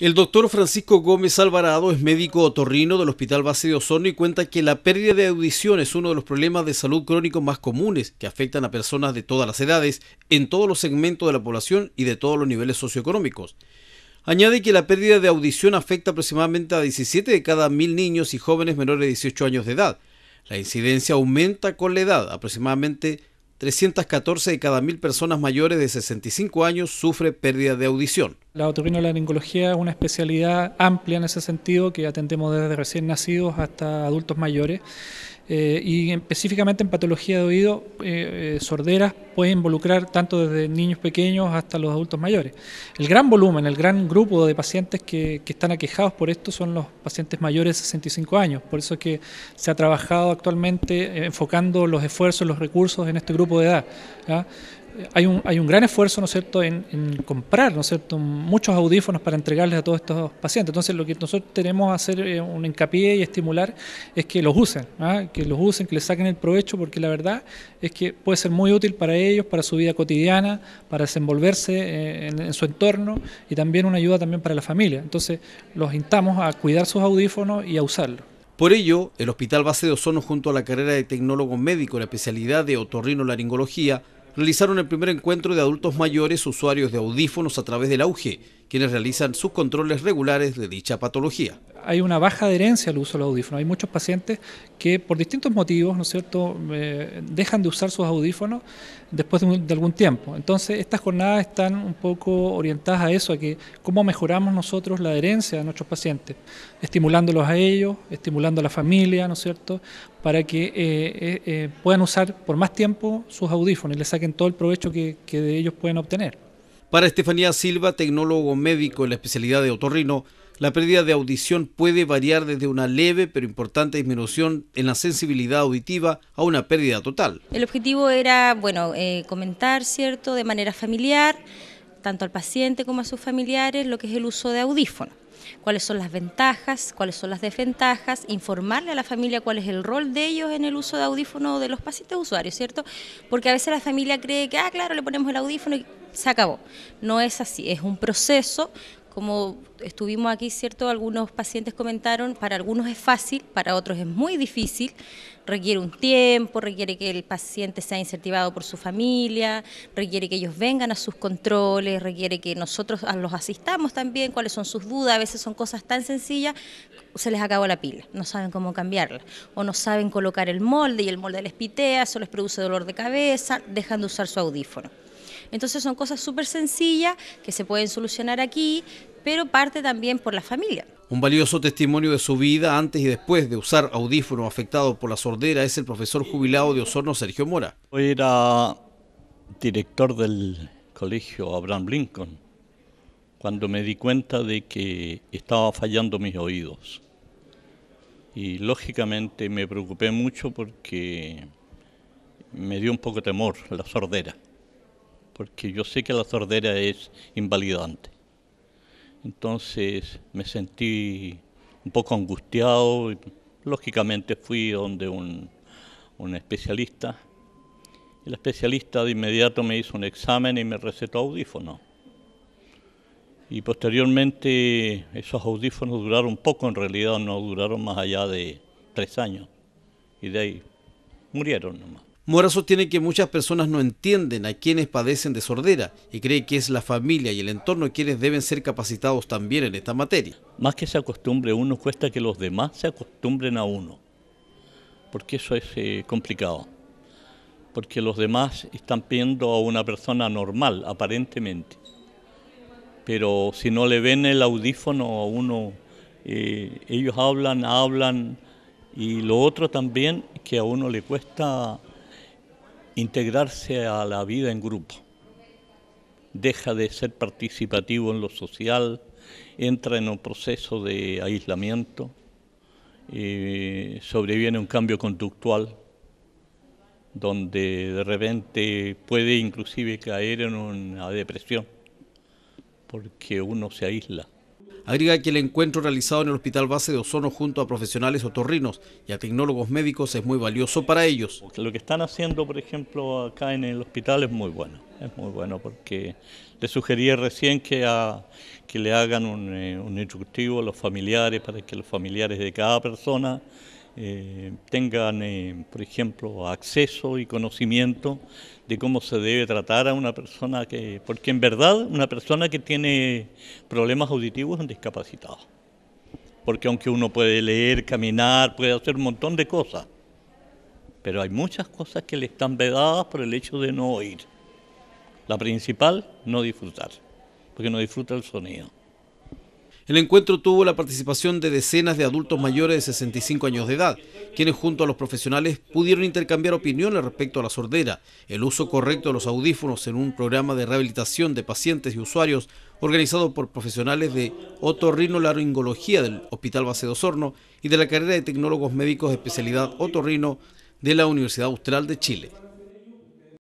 El doctor Francisco Gómez Alvarado es médico otorrino del Hospital Base de y cuenta que la pérdida de audición es uno de los problemas de salud crónico más comunes que afectan a personas de todas las edades, en todos los segmentos de la población y de todos los niveles socioeconómicos. Añade que la pérdida de audición afecta aproximadamente a 17 de cada mil niños y jóvenes menores de 18 años de edad. La incidencia aumenta con la edad, aproximadamente 314 de cada mil personas mayores de 65 años sufre pérdida de audición. La otorrinolaringología es una especialidad amplia en ese sentido que atendemos desde recién nacidos hasta adultos mayores. Eh, y específicamente en patología de oído, eh, eh sorderas puede involucrar tanto desde niños pequeños hasta los adultos mayores. El gran volumen, el gran grupo de pacientes que, que están aquejados por esto son los pacientes mayores de 65 años, por eso es que se ha trabajado actualmente enfocando los esfuerzos, los recursos en este grupo de edad hay un, gran esfuerzo, ¿no cierto?, en, comprar, ¿no es cierto?, muchos audífonos para entregarles a todos estos pacientes. Entonces, lo que nosotros tenemos que hacer eh, un hincapié y estimular es que los usen, ¿ah? que los usen, que les saquen el provecho, porque la verdad es que puede ser muy útil para ellos, para su vida cotidiana, para desenvolverse eh, en, su entorno y también una ayuda también para la familia. Entonces, los instamos a cuidar sus audífonos y a usarlos. Por ello, el Hospital Base de Ozono, junto a la carrera de tecnólogo médico, la especialidad de Laringología realizaron el primer encuentro de adultos mayores usuarios de audífonos a través del auge quienes realizan sus controles regulares de dicha patología. Hay una baja adherencia al uso de audífono. audífonos. Hay muchos pacientes que por distintos motivos, ¿no es cierto?, eh, dejan de usar sus audífonos después de, algún tiempo. Entonces, estas jornadas están un poco orientadas a eso, a que cómo mejoramos nosotros la adherencia de nuestros pacientes, estimulándolos a ellos, estimulando a la familia, ¿no es cierto?, para que eh, eh, puedan usar por más tiempo sus audífonos y les saquen todo el provecho que de ellos pueden obtener. Para Estefanía Silva, tecnólogo médico en la especialidad de otorrino, la pérdida de audición puede variar desde una leve pero importante disminución en la sensibilidad auditiva a una pérdida total. El objetivo era, bueno, eh, comentar, ¿cierto?, de manera familiar, tanto al paciente como a sus familiares, lo que es el uso de audífono. cuáles son las ventajas, cuáles son las desventajas, informarle a la familia cuál es el rol de ellos en el uso de audífono de los pacientes usuarios, ¿cierto? Porque a veces la familia cree que, ah, claro, le ponemos el audífono y se acabó. No es así, es un proceso. Como estuvimos aquí, ¿cierto? Algunos pacientes comentaron, para algunos es fácil, para otros es muy difícil, requiere un tiempo, requiere que el paciente sea incentivado por su familia, requiere que ellos vengan a sus controles, requiere que nosotros los asistamos también, cuáles son sus dudas, a veces son cosas tan sencillas, se les acabó la pila, no saben cómo cambiarla, o no saben colocar el molde y el molde les pitea, eso les produce dolor de cabeza, dejan de usar su audífono. Entonces son cosas súper sencillas que se pueden solucionar aquí, pero parte también por la familia. Un valioso testimonio de su vida antes y después de usar audífono afectado por la sordera es el profesor jubilado de Osorno Sergio Mora. era director del colegio Abraham Lincoln cuando me di cuenta de que estaba fallando mis oídos. Y lógicamente me preocupé mucho porque me dio un poco de temor la sordera porque yo sé que la sordera es invalidante. Entonces me sentí un poco angustiado, lógicamente fui donde un, un especialista. El especialista de inmediato me hizo un examen y me recetó audífonos. Y posteriormente esos audífonos duraron poco, en realidad no duraron más allá de tres años. Y de ahí murieron nomás. Mora tiene que muchas personas no entienden a quienes padecen de sordera y cree que es la familia y el entorno quienes deben ser capacitados también en esta materia. Más que se acostumbre uno, cuesta que los demás se acostumbren a uno, porque eso es eh, complicado, porque los demás están viendo a una persona normal, aparentemente, pero si no le ven el audífono a uno, eh, ellos hablan, hablan, y lo otro también que a uno le cuesta integrarse a la vida en grupo, deja de ser participativo en lo social, entra en un proceso de aislamiento, eh, sobreviene un cambio conductual donde de repente puede inclusive caer en una depresión porque uno se aísla. Agrega que el encuentro realizado en el Hospital Base de Ozono junto a profesionales otorrinos y a tecnólogos médicos es muy valioso para ellos. Lo que están haciendo, por ejemplo, acá en el hospital es muy bueno, es muy bueno porque le sugerí recién que, ah, que le hagan un, eh, un instructivo a los familiares para que los familiares de cada persona eh, tengan, eh, por ejemplo, acceso y conocimiento de cómo se debe tratar a una persona que, porque en verdad una persona que tiene problemas auditivos es un discapacitado, porque aunque uno puede leer, caminar, puede hacer un montón de cosas, pero hay muchas cosas que le están vedadas por el hecho de no oír. La principal, no disfrutar, porque no disfruta el sonido. El encuentro tuvo la participación de decenas de adultos mayores de 65 años de edad, quienes junto a los profesionales pudieron intercambiar opiniones respecto a la sordera, el uso correcto de los audífonos en un programa de rehabilitación de pacientes y usuarios organizado por profesionales de otorrinolaringología del Hospital Base de y de la carrera de tecnólogos médicos de especialidad otorrino de la Universidad Austral de Chile.